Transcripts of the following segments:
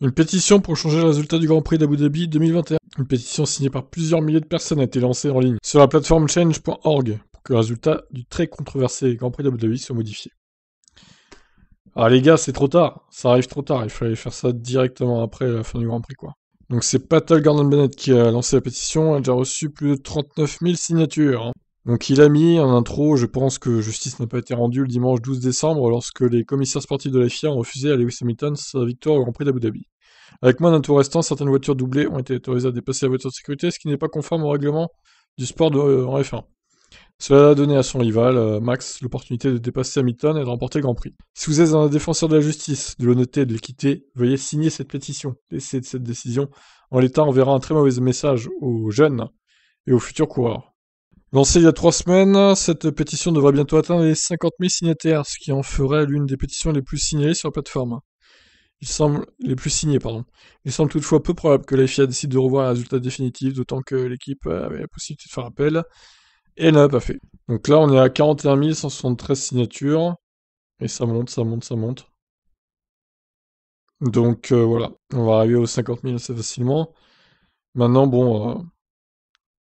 Une pétition pour changer le résultat du Grand Prix d'Abu Dhabi 2021. Une pétition signée par plusieurs milliers de personnes a été lancée en ligne sur la plateforme change.org pour que le résultat du très controversé Grand Prix d'Abu Dhabi soit modifié. Ah les gars, c'est trop tard, ça arrive trop tard, il fallait faire ça directement après la fin du Grand Prix quoi. Donc c'est Patel Gordon Bennett qui a lancé la pétition, elle a déjà reçu plus de 39 000 signatures. Hein. Donc il a mis en intro, je pense que justice n'a pas été rendue le dimanche 12 décembre lorsque les commissaires sportifs de la FIA ont refusé à Lewis Hamilton sa victoire au Grand Prix d'Abu Dhabi. Avec moins d'un tour restant, certaines voitures doublées ont été autorisées à dépasser la voiture de sécurité, ce qui n'est pas conforme au règlement du sport de, euh, en F1. Cela a donné à son rival, euh, Max, l'opportunité de dépasser Hamilton et de remporter le Grand Prix. Si vous êtes un défenseur de la justice, de l'honnêteté et de l'équité, veuillez signer cette pétition. Laissez cette décision en l'état verra un très mauvais message aux jeunes et aux futurs coureurs. Lancée il y a trois semaines, cette pétition devrait bientôt atteindre les 50 000 signataires, ce qui en ferait l'une des pétitions les plus signées sur la plateforme. Il semble les plus signées, pardon. Il semble toutefois peu probable que la FIA décide de revoir les résultats définitifs, d'autant que l'équipe avait la possibilité de faire appel et elle n'a pas fait. Donc là, on est à 41 173 signatures et ça monte, ça monte, ça monte. Donc euh, voilà, on va arriver aux 50 000 assez facilement. Maintenant, bon, euh,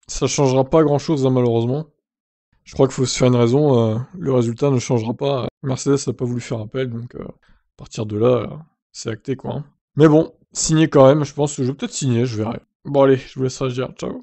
ça changera pas grand chose, hein, malheureusement. Je crois qu'il faut se faire une raison. Euh, le résultat ne changera pas. Mercedes n'a pas voulu faire appel, donc euh, à partir de là, euh, c'est acté quoi. Hein. Mais bon, signé quand même, je pense. que Je vais peut-être signer, je verrai. Bon, allez, je vous laisse dire. Ciao.